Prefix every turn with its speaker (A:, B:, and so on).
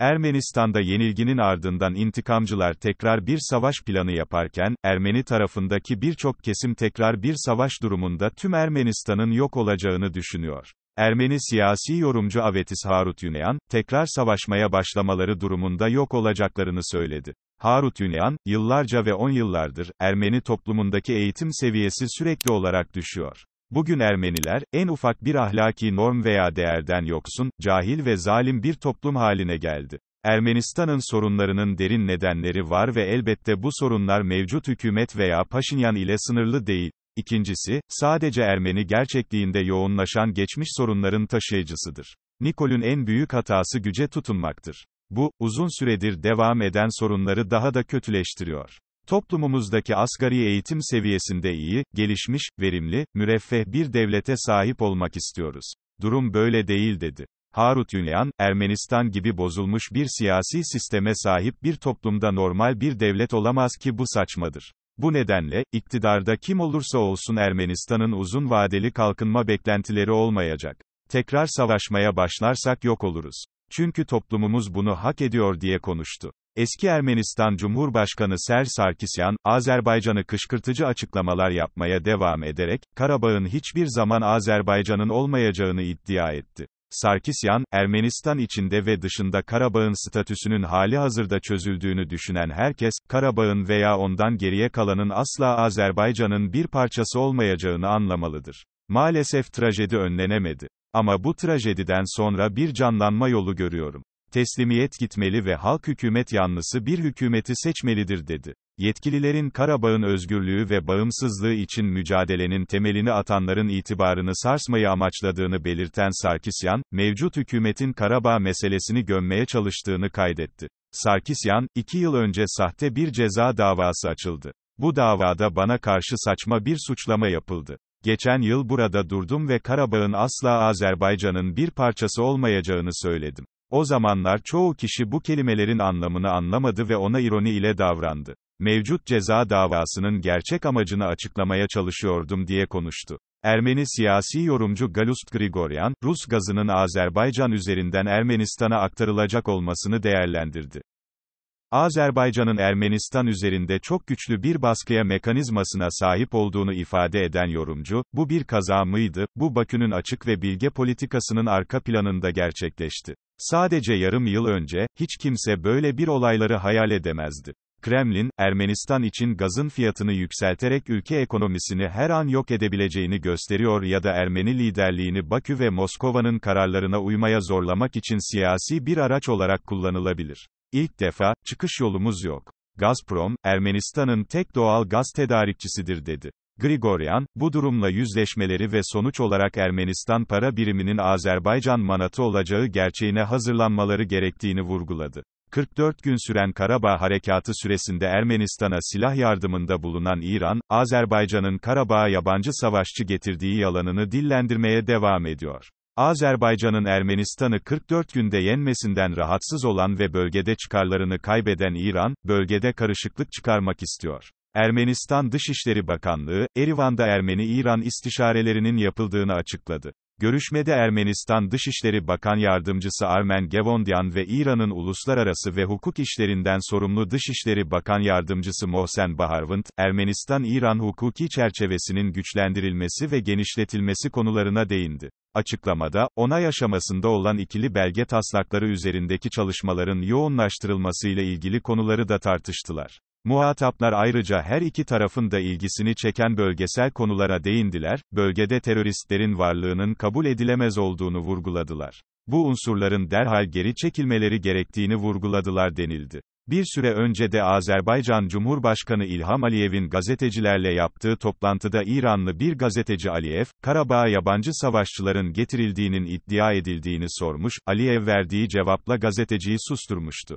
A: Ermenistan'da yenilginin ardından intikamcılar tekrar bir savaş planı yaparken, Ermeni tarafındaki birçok kesim tekrar bir savaş durumunda tüm Ermenistan'ın yok olacağını düşünüyor. Ermeni siyasi yorumcu Avetis Harutyunyan, tekrar savaşmaya başlamaları durumunda yok olacaklarını söyledi. Harutyunyan, yıllarca ve on yıllardır, Ermeni toplumundaki eğitim seviyesi sürekli olarak düşüyor. Bugün Ermeniler, en ufak bir ahlaki norm veya değerden yoksun, cahil ve zalim bir toplum haline geldi. Ermenistan'ın sorunlarının derin nedenleri var ve elbette bu sorunlar mevcut hükümet veya Paşinyan ile sınırlı değil. İkincisi, sadece Ermeni gerçekliğinde yoğunlaşan geçmiş sorunların taşıyıcısıdır. Nikol'ün en büyük hatası güce tutunmaktır. Bu, uzun süredir devam eden sorunları daha da kötüleştiriyor. Toplumumuzdaki asgari eğitim seviyesinde iyi, gelişmiş, verimli, müreffeh bir devlete sahip olmak istiyoruz. Durum böyle değil dedi. Harut Yunyan, Ermenistan gibi bozulmuş bir siyasi sisteme sahip bir toplumda normal bir devlet olamaz ki bu saçmadır. Bu nedenle, iktidarda kim olursa olsun Ermenistan'ın uzun vadeli kalkınma beklentileri olmayacak. Tekrar savaşmaya başlarsak yok oluruz. Çünkü toplumumuz bunu hak ediyor diye konuştu. Eski Ermenistan Cumhurbaşkanı Ser Sarkisyan, Azerbaycan'ı kışkırtıcı açıklamalar yapmaya devam ederek, Karabağ'ın hiçbir zaman Azerbaycan'ın olmayacağını iddia etti. Sarkisyan, Ermenistan içinde ve dışında Karabağ'ın statüsünün hali hazırda çözüldüğünü düşünen herkes, Karabağ'ın veya ondan geriye kalanın asla Azerbaycan'ın bir parçası olmayacağını anlamalıdır. Maalesef trajedi önlenemedi. Ama bu trajediden sonra bir canlanma yolu görüyorum. Teslimiyet gitmeli ve halk hükümet yanlısı bir hükümeti seçmelidir dedi. Yetkililerin Karabağ'ın özgürlüğü ve bağımsızlığı için mücadelenin temelini atanların itibarını sarsmayı amaçladığını belirten Sarkisyan, mevcut hükümetin Karabağ meselesini gömmeye çalıştığını kaydetti. Sarkisyan, iki yıl önce sahte bir ceza davası açıldı. Bu davada bana karşı saçma bir suçlama yapıldı. Geçen yıl burada durdum ve Karabağ'ın asla Azerbaycan'ın bir parçası olmayacağını söyledim. O zamanlar çoğu kişi bu kelimelerin anlamını anlamadı ve ona ironi ile davrandı. Mevcut ceza davasının gerçek amacını açıklamaya çalışıyordum diye konuştu. Ermeni siyasi yorumcu Galust Grigoryan, Rus gazının Azerbaycan üzerinden Ermenistan'a aktarılacak olmasını değerlendirdi. Azerbaycan'ın Ermenistan üzerinde çok güçlü bir baskıya mekanizmasına sahip olduğunu ifade eden yorumcu, bu bir kaza mıydı, bu Bakü'nün açık ve bilge politikasının arka planında gerçekleşti. Sadece yarım yıl önce, hiç kimse böyle bir olayları hayal edemezdi. Kremlin, Ermenistan için gazın fiyatını yükselterek ülke ekonomisini her an yok edebileceğini gösteriyor ya da Ermeni liderliğini Bakü ve Moskova'nın kararlarına uymaya zorlamak için siyasi bir araç olarak kullanılabilir. İlk defa, çıkış yolumuz yok. Gazprom, Ermenistan'ın tek doğal gaz tedarikçisidir dedi. Grigoryan, bu durumla yüzleşmeleri ve sonuç olarak Ermenistan para biriminin Azerbaycan manatı olacağı gerçeğine hazırlanmaları gerektiğini vurguladı. 44 gün süren Karabağ harekatı süresinde Ermenistan'a silah yardımında bulunan İran, Azerbaycan'ın Karabağ'a yabancı savaşçı getirdiği yalanını dillendirmeye devam ediyor. Azerbaycan'ın Ermenistan'ı 44 günde yenmesinden rahatsız olan ve bölgede çıkarlarını kaybeden İran, bölgede karışıklık çıkarmak istiyor. Ermenistan Dışişleri Bakanlığı, Erivan'da Ermeni-İran istişarelerinin yapıldığını açıkladı. Görüşmede Ermenistan Dışişleri Bakan Yardımcısı Armen Gevondyan ve İran'ın uluslararası ve hukuk işlerinden sorumlu Dışişleri Bakan Yardımcısı Mohsen Baharvint, Ermenistan-İran hukuki çerçevesinin güçlendirilmesi ve genişletilmesi konularına değindi. Açıklamada, onay aşamasında olan ikili belge taslakları üzerindeki çalışmaların yoğunlaştırılmasıyla ilgili konuları da tartıştılar. Muhataplar ayrıca her iki tarafın da ilgisini çeken bölgesel konulara değindiler, bölgede teröristlerin varlığının kabul edilemez olduğunu vurguladılar. Bu unsurların derhal geri çekilmeleri gerektiğini vurguladılar denildi. Bir süre önce de Azerbaycan Cumhurbaşkanı İlham Aliyev'in gazetecilerle yaptığı toplantıda İranlı bir gazeteci Aliyev, Karabağ yabancı savaşçıların getirildiğinin iddia edildiğini sormuş, Aliyev verdiği cevapla gazeteciyi susturmuştu.